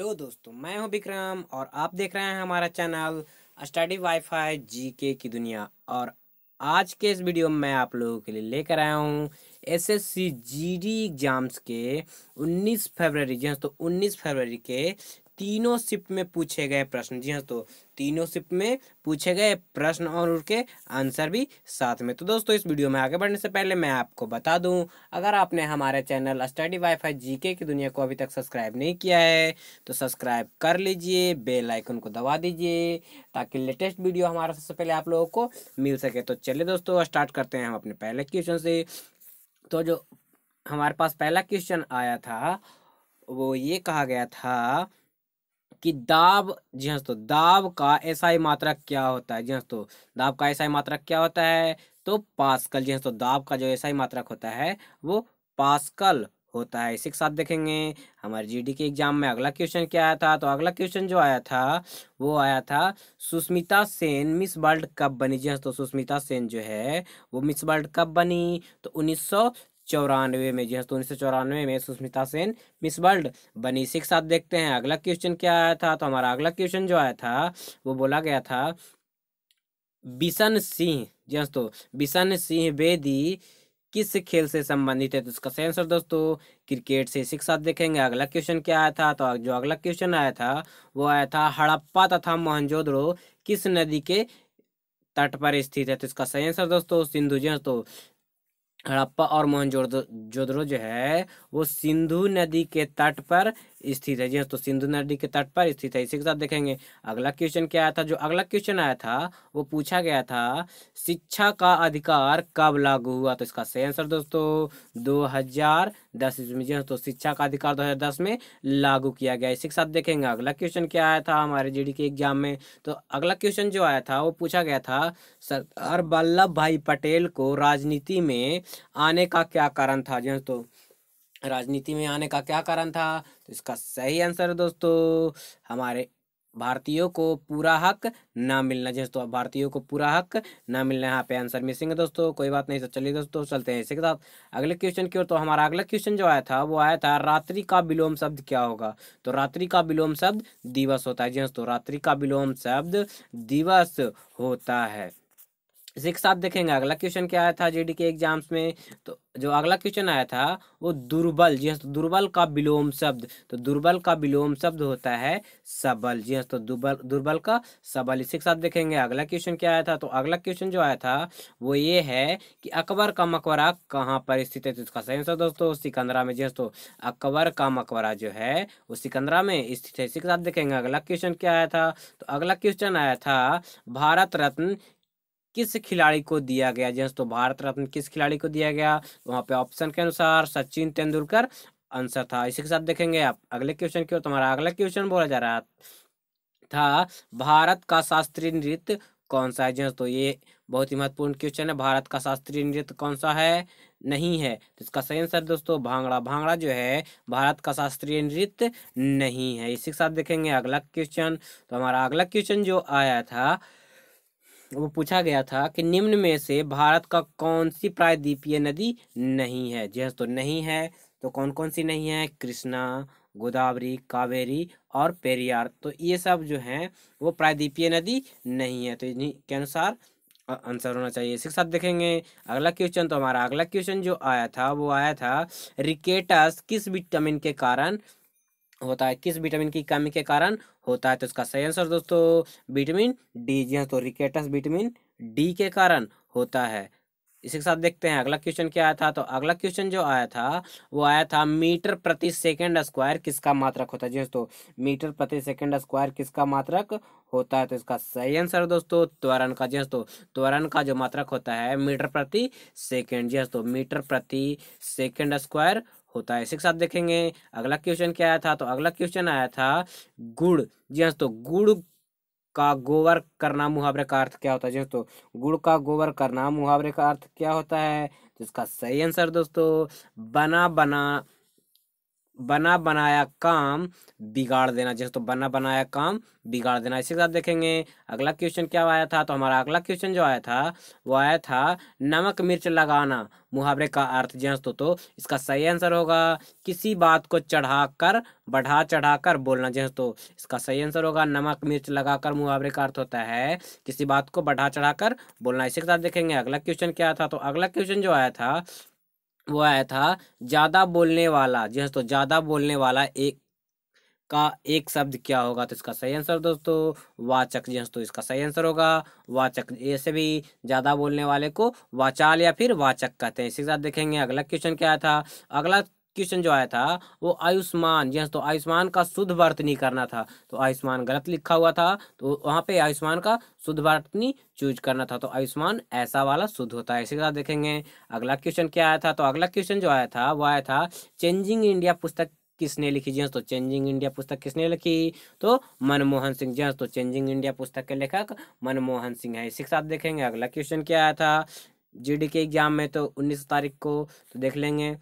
hello दोस्तों मैं हूं विक्रम और आप देख रहे हैं हमारा चैनल स्टडी वाईफाई जीके की दुनिया और आज के इस वीडियो में मैं आप लोगों के लिए लेकर आया हूं एसएससी जीडी एग्ज़ाम्स के 19 फरवरी जी तो 19 फरवरी के तीनों शिफ्ट में पूछे गए प्रश्न जी हाँ तो तीनों शिफ्ट में पूछे गए प्रश्न और उनके आंसर भी साथ में तो दोस्तों इस वीडियो में आगे बढ़ने से पहले मैं आपको बता दूं अगर आपने हमारे चैनल स्टडी वाईफाई जीके की दुनिया को अभी तक सब्सक्राइब नहीं किया है तो सब्सक्राइब कर लीजिए बेलाइकन को दबा दीजिए ताकि लेटेस्ट वीडियो हमारा सबसे पहले आप लोगों को मिल सके तो चलिए दोस्तों स्टार्ट करते हैं हम अपने पहले क्वेश्चन से तो जो हमारे पास पहला क्वेश्चन आया था वो ये कहा गया था कि दाब जी हाँ तो दाब का एसआई मात्रक क्या होता है जी हाँ तो दाब का एसआई मात्रक क्या होता है तो पास्कल जी हाँ तो दाब का जो एसआई मात्रक होता है वो पास्कल होता है इसी के साथ देखेंगे हमारे जीडी के एग्जाम में अगला क्वेश्चन क्या आया था तो अगला क्वेश्चन जो आया था वो आया था Sushmita Sen Miss World cup बनी जी हाँ तो सुष्मिता सेन जो है वो मिस वर्ल्ड कप बनी तो उन्नीस चौरानवे में जी हाँ तो उन्नीस सौ चौरानवे में सुष्मिता सेन मिस वर्ल्ड बनी सिक्स साथ देखते हैं अगला क्वेश्चन क्या आया था तो हमारा अगला क्वेश्चन जो आया था वो बोला गया था बिशन सिंह जी हाँ दोस्तों बिशन सिंह बेदी किस खेल से संबंधित है तो उसका सही आंसर दोस्तों क्रिकेट से सिक्स साथ देखेंगे अगला क्वेश्चन क्या आया था तो जो अगला क्वेश्चन आया था वो आया था हड़प्पा तथा मोहनजोदड़ो किस नदी के तट पर स्थित है तो इसका सही आंसर दोस्तों सिंधु जी तो हड़प्पा और मोहनजोदड़ो जो है वो सिंधु नदी के तट पर स्थित है जी हाँ, तो सिंधु नदी के तट पर स्थित है इसी के साथ देखेंगे अगला क्वेश्चन क्या आया था जो अगला क्वेश्चन आया था वो पूछा गया था शिक्षा का अधिकार कब लागू हुआ तो इसका सही आंसर दोस्तों दो हजार दस ईस्वी में तो शिक्षा का अधिकार दो हजार दस में लागू किया गया के साथ देखेंगे अगला क्वेश्चन क्या आया था हमारे जी के एग्जाम में तो अगला क्वेश्चन जो आया था वो पूछा गया था सरदार वल्लभ भाई पटेल को राजनीति में आने का क्या कारण था जो तो राजनीति में आने का क्या कारण था तो इसका सही आंसर दोस्तों हमारे भारतीयों को पूरा हक ना मिलना जैसे तो भारतीयों को पूरा हक ना मिलना यहाँ पे आंसर मिसिंग है दोस्तों कोई बात नहीं तो चलिए दोस्तों चलते हैं इसी के साथ अगले क्वेश्चन की ओर तो हमारा अगला क्वेश्चन जो आया था वो आया था रात्रि का विलोम शब्द क्या होगा तो रात्रि का विलोम शब्द दिवस होता है जी हाँ दोस्तों रात्रि का विलोम शब्द दिवस होता है सिक्स आप देखेंगे अगला क्वेश्चन क्या आया था जीडी के एग्जाम्स में तो जो अगला क्वेश्चन आया था वो दुर्बल जी हाँ तो दुर्बल का विलोम शब्द तो दुर्बल का विलोम शब्द होता है सबल जी हाँ तो दुर्बल दुर्बल का सबल के साथ देखेंगे अगला क्वेश्चन क्या आया था तो अगला क्वेश्चन जो आया था वो ये है कि अकबर का मकबरा कहाँ पर स्थित है तो इसका सही आंसर दोस्तों सिकंदरा में जी हाँ, तो अकबर का मकबरा जो है वो सिकंदरा में स्थित है के साथ देखेंगे अगला क्वेश्चन क्या आया था तो अगला क्वेश्चन आया था भारत रत्न किस खिलाड़ी को दिया गया जैसे तो भारत रत्न किस खिलाड़ी को दिया गया वहां पे ऑप्शन के अनुसार सचिन तेंदुलकर आंसर था इसी के साथ देखेंगे आप अगले क्वेश्चन की ओर तुम्हारा अगला क्वेश्चन बोला जा रहा था भारत का शास्त्रीय नृत्य कौन सा है जैसे तो ये बहुत ही महत्वपूर्ण क्वेश्चन है भारत का शास्त्रीय नृत्य कौन सा है नहीं है तो इसका सही आंसर दोस्तों भांगड़ा भांगड़ा जो है भारत का शास्त्रीय नृत्य नहीं है इसी के साथ देखेंगे अगला क्वेश्चन तो हमारा अगला क्वेश्चन जो आया था वो पूछा गया था कि निम्न में से भारत का कौन सी प्रायद्वीपीय नदी नहीं है जी तो नहीं है तो कौन कौन सी नहीं है कृष्णा गोदावरी कावेरी और पेरियार तो ये सब जो हैं वो प्रायद्वीपीय नदी नहीं है तो इन्हीं के अनुसार आंसर होना चाहिए इसके साथ देखेंगे अगला क्वेश्चन तो हमारा अगला क्वेश्चन जो आया था वो आया था रिकेटस किस विटामिन के कारण होता है किस विटामिन की कमी के कारण होता है तो इसका सही आंसर दोस्तों विटामिन डी जी तो रिकेटस विटामिन डी के कारण होता है इसी के साथ देखते हैं अगला क्वेश्चन क्या आया था तो अगला क्वेश्चन जो आया था वो आया था मीटर प्रति सेकंड स्क्वायर किसका मात्रक होता है जी हाँ दोस्तों मीटर प्रति सेकंड स्क्वायर किसका मात्रक होता है तो इसका सही आंसर दोस्तों त्वरण का जी हाँ दोस्तों त्वरण का जो मात्रक होता है मीटर प्रति सेकंड जी हाँ दोस्तों मीटर प्रति सेकंड स्क्वायर होता है इसके साथ देखेंगे अगला क्वेश्चन क्या आया था तो अगला क्वेश्चन आया था गुड़ जी हाँ तो गुड़ का गोबर करना मुहावरे का अर्थ क्या होता है हाँ, तो गुड़ का गोबर करना मुहावरे का अर्थ क्या होता है तो इसका सही आंसर दोस्तों बना बना बना बनाया काम बिगाड़ देना जैसे तो बना बनाया काम बिगाड़ देना इसी के साथ देखेंगे अगला क्वेश्चन क्या आया था तो हमारा अगला क्वेश्चन जो आया था वो आया था नमक मिर्च लगाना मुहावरे का अर्थ जी हाँ तो इसका सही आंसर होगा किसी बात को चढ़ाकर बढ़ा चढ़ाकर बोलना जी तो इसका सही आंसर होगा नमक मिर्च लगाकर मुहावरे का अर्थ होता है किसी बात को बढ़ा चढ़ाकर बोलना इसी के साथ देखेंगे अगला क्वेश्चन क्या था तो अगला क्वेश्चन जो आया था वो आया था ज़्यादा बोलने वाला जी हाँ तो ज़्यादा बोलने वाला एक का एक शब्द क्या होगा तो इसका सही आंसर दोस्तों वाचक जी हाँ तो इसका सही आंसर होगा वाचक ऐसे भी ज़्यादा बोलने वाले को वाचाल या फिर वाचक कहते हैं इसी के साथ देखेंगे अगला क्वेश्चन क्या था अगला क्वेश्चन जो आया था वो आयुष्मान जी हाँ, तो आयुष्मान का शुद्ध वर्तनी करना था तो आयुष्मान गलत लिखा हुआ था तो वहाँ पे आयुष्मान का शुद्ध वर्तनी चूज करना था तो आयुष्मान ऐसा वाला शुद्ध होता है इसी के साथ देखेंगे अगला क्वेश्चन क्या आया था तो अगला क्वेश्चन जो आया था वो आया था चेंजिंग इंडिया पुस्तक किसने लिखी जी हाँ, तो चेंजिंग इंडिया पुस्तक किसने लिखी तो मनमोहन सिंह जी हाँ, तो चेंजिंग इंडिया पुस्तक के लेखक मनमोहन सिंह है इसी के साथ देखेंगे अगला क्वेश्चन क्या आया था जीडी के एग्जाम में तो 19 तारीख को तो देख लेंगे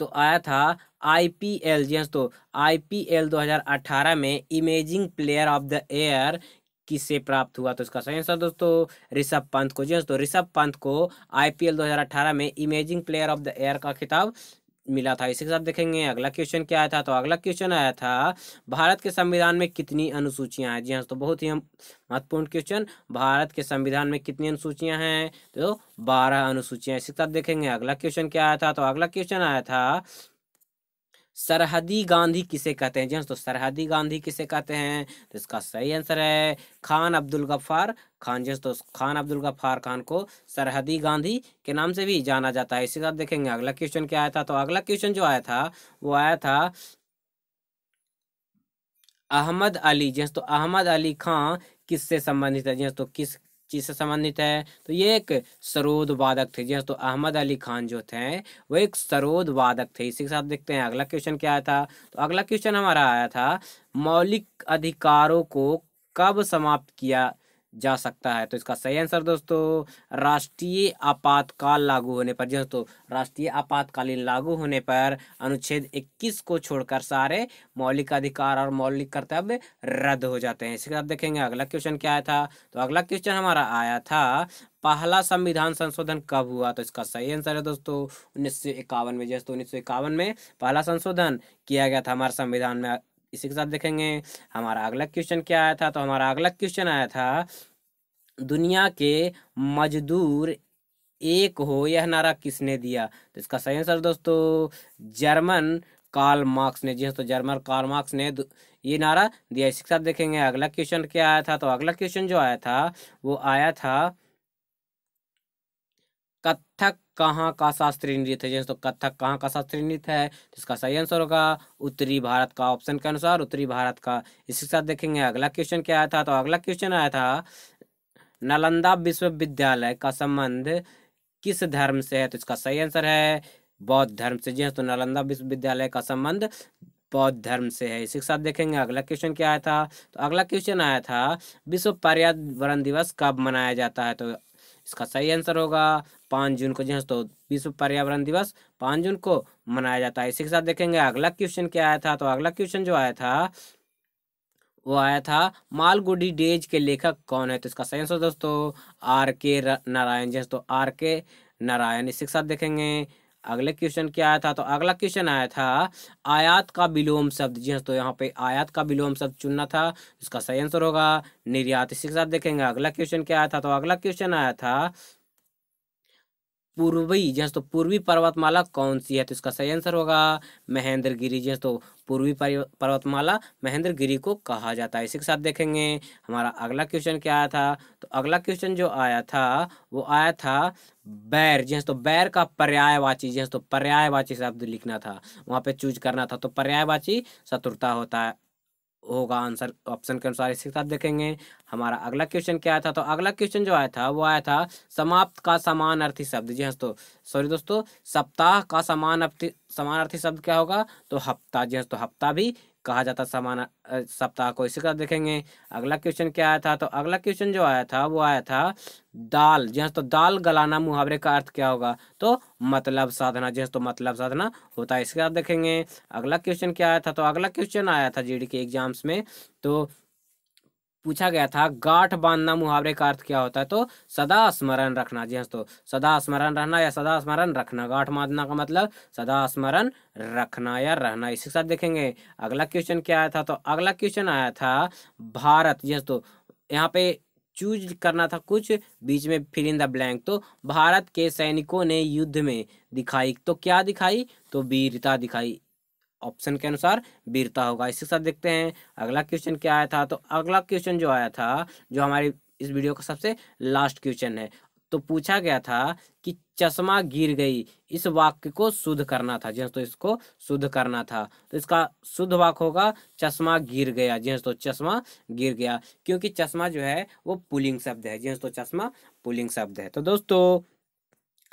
तो आया था आई पी एल जी हाँ तो हजार अठारह में emerging player of the year किसे प्राप्त हुआ तो इसका सही आंसर दोस्तों ऋषभ पंत को जी हाँ तो ऋषभ पंत को आईपीएल अठारह में emerging player of the year का खिताब मिला था इसी के साथ देखेंगे अगला क्वेश्चन क्या आया था तो अगला क्वेश्चन आया था भारत के संविधान में कितनी अनुसूचियां हैं जी हाँ तो बहुत ही महत्वपूर्ण क्वेश्चन भारत के संविधान में कितनी अनुसूचियां हैं तो बारह अनुसूचियां इसी के साथ देखेंगे अगला क्वेश्चन क्या आया था तो अगला क्वेश्चन आया था सरहदी गांधी किसे कहते हैं जी हाँ, तो सरहदी गांधी किसे कहते हैं तो इसका सही आंसर है खान अब्दुल गफ्फार खान जी हाँ, तो खान अब्दुल गफ्फार खान को सरहदी गांधी के नाम से भी जाना जाता है इसी साथ देखेंगे अगला क्वेश्चन क्या आया था तो अगला क्वेश्चन जो आया था वो आया था अहमद अली जी हाँ, तो अहमद अली खां किससे संबंधित है जी तो किस चीज से संबंधित है तो ये एक सरोद वादक थे जी हाँ, तो अहमद अली खान जो थे वो एक सरोद वादक थे इसी के साथ देखते हैं अगला क्वेश्चन क्या आया था तो अगला क्वेश्चन हमारा आया था मौलिक अधिकारों को कब समाप्त किया जा सकता है तो इसका सही आंसर दोस्तों राष्ट्रीय आपातकाल लागू होने पर जो हाँ राष्ट्रीय आपातकालीन लागू होने पर अनुच्छेद 21 को छोड़कर सारे मौलिक अधिकार और मौलिक कर्तव्य रद्द हो जाते हैं इसके बाद देखेंगे अगला क्वेश्चन क्या आया था तो अगला क्वेश्चन हमारा आया था पहला संविधान संशोधन कब हुआ तो इसका सही आंसर है दोस्तों उन्नीस में जैसे हाँ उन्नीस में पहला संशोधन किया गया था हमारे संविधान में इसी के साथ देखेंगे हमारा अगला क्वेश्चन क्या आया था तो हमारा अगला क्वेश्चन आया था दुनिया के मजदूर एक हो यह नारा किसने दिया तो इसका सही आंसर दोस्तों जर्मन कार्ल मार्क्स ने जी हाँ तो जर्मन कार्ल मार्क्स ने ये नारा दिया इसके साथ देखेंगे अगला क्वेश्चन क्या आया था तो अगला क्वेश्चन जो आया था वो आया था कथक कहाँ का शास्त्रीय नृत्य है तो कथक कहाँ का शास्त्रीय नृत्य है तो इसका सही आंसर होगा उत्तरी भारत का ऑप्शन के अनुसार उत्तरी भारत का इसके साथ देखेंगे अगला क्वेश्चन क्या आया था तो अगला क्वेश्चन आया था नालंदा विश्वविद्यालय का संबंध किस धर्म से है तो इसका सही आंसर है बौद्ध धर्म से जी हाँ तो नालंदा विश्वविद्यालय का संबंध बौद्ध धर्म से है इसी के साथ देखेंगे अगला क्वेश्चन क्या आया था तो अगला क्वेश्चन आया था विश्व पर्यावरण दिवस कब मनाया जाता है तो इसका सही आंसर होगा पाँच जून को जी हाँ तो विश्व पर्यावरण दिवस पाँच जून को मनाया जाता है इसी के साथ देखेंगे अगला क्वेश्चन क्या आया था तो अगला क्वेश्चन जो आया था वो आया था मालगुडी डेज के लेखक कौन है तो इसका सही आंसर दोस्तों आर के नारायण जी तो आर के नारायण इसी के साथ देखेंगे अगले क्वेश्चन क्या आया था तो अगला क्वेश्चन आया था आयात का विलोम शब्द जी हाँ तो यहाँ पे आयात का विलोम शब्द चुनना था इसका सही आंसर होगा निर्यात इसी के साथ देखेंगे अगला क्वेश्चन क्या आया था तो अगला क्वेश्चन आया था पूर्वी जहाँ तो पूर्वी पर्वतमाला कौन सी है तो इसका सही आंसर होगा महेंद्र गिरी जी तो पूर्वी पर्वतमाला महेंद्र गिरी को कहा जाता है इसी के साथ देखेंगे हमारा अगला क्वेश्चन क्या आया था तो अगला क्वेश्चन जो आया था वो आया था बैर जहाँ तो बैर का पर्यायवाची जहाँ तो पर्यायवाची शब्द लिखना था वहाँ पे चूज करना था तो पर्यायवाची शत्रुता होता है होगा आंसर ऑप्शन के अनुसार इसके साथ देखेंगे हमारा अगला क्वेश्चन क्या आया था तो अगला क्वेश्चन जो आया था वो आया था समाप्त का समानार्थी शब्द जी हाँ सॉरी दोस्तों सप्ताह का समान अर्थी समान अर्थी शब्द क्या होगा तो हफ्ता जी हाँ तो हफ्ता भी कहा जाता समान सप्ताह को इसी का देखेंगे अगला क्वेश्चन क्या आया था तो अगला क्वेश्चन जो आया था वो आया था दाल जी हाँ, तो दाल गलाना मुहावरे का अर्थ क्या होगा तो मतलब साधना जी हाँ, तो मतलब साधना होता है इसके बाद देखेंगे अगला क्वेश्चन क्या आया था तो अगला क्वेश्चन आया था जीडी के एग्जाम्स में तो पूछा गया था गांठ बांधना मुहावरे का अर्थ क्या होता है तो सदा स्मरण रखना जी हाँ तो सदा स्मरण रहना या सदा स्मरण रखना गांठ बांधना का मतलब सदा स्मरण रखना या रहना इसी के साथ देखेंगे अगला क्वेश्चन क्या आया था तो अगला क्वेश्चन आया था भारत जी हाँ, तो यहाँ पे चूज करना था कुछ बीच में फिल इन द ब्लैंक तो भारत के सैनिकों ने युद्ध में दिखाई तो क्या दिखाई तो वीरता दिखाई ऑप्शन के अनुसार वीरता होगा इसके साथ देखते हैं अगला क्वेश्चन क्या आया था तो अगला क्वेश्चन जो आया था जो हमारी इस वीडियो का सबसे लास्ट क्वेश्चन है तो पूछा गया था कि चश्मा गिर गई इस वाक्य को शुद्ध करना था जी हाँ, तो इसको शुद्ध करना था तो इसका शुद्ध वाक्य होगा चश्मा गिर गया जी हाँ, तो चश्मा गिर गया क्योंकि चश्मा जो है वो पुलिंग शब्द है जी हाँ, तो चश्मा पुलिंग शब्द है तो दोस्तों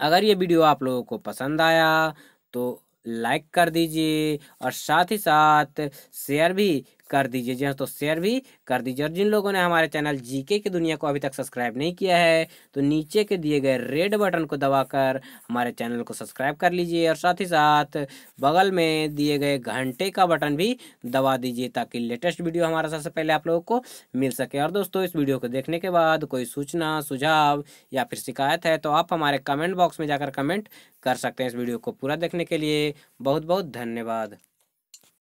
अगर ये वीडियो आप लोगों को पसंद आया तो लाइक कर दीजिए और साथ ही साथ शेयर भी कर दीजिए जी हाँ तो शेयर भी कर दीजिए और जिन लोगों ने हमारे चैनल जीके की दुनिया को अभी तक सब्सक्राइब नहीं किया है तो नीचे के दिए गए रेड बटन को दबाकर हमारे चैनल को सब्सक्राइब कर लीजिए और साथ ही साथ बगल में दिए गए घंटे का बटन भी दबा दीजिए ताकि लेटेस्ट वीडियो हमारा सबसे पहले आप लोगों को मिल सके और दोस्तों इस वीडियो को देखने के बाद कोई सूचना सुझाव या फिर शिकायत है तो आप हमारे कमेंट बॉक्स में जाकर कमेंट कर सकते हैं इस वीडियो को पूरा देखने के लिए बहुत बहुत धन्यवाद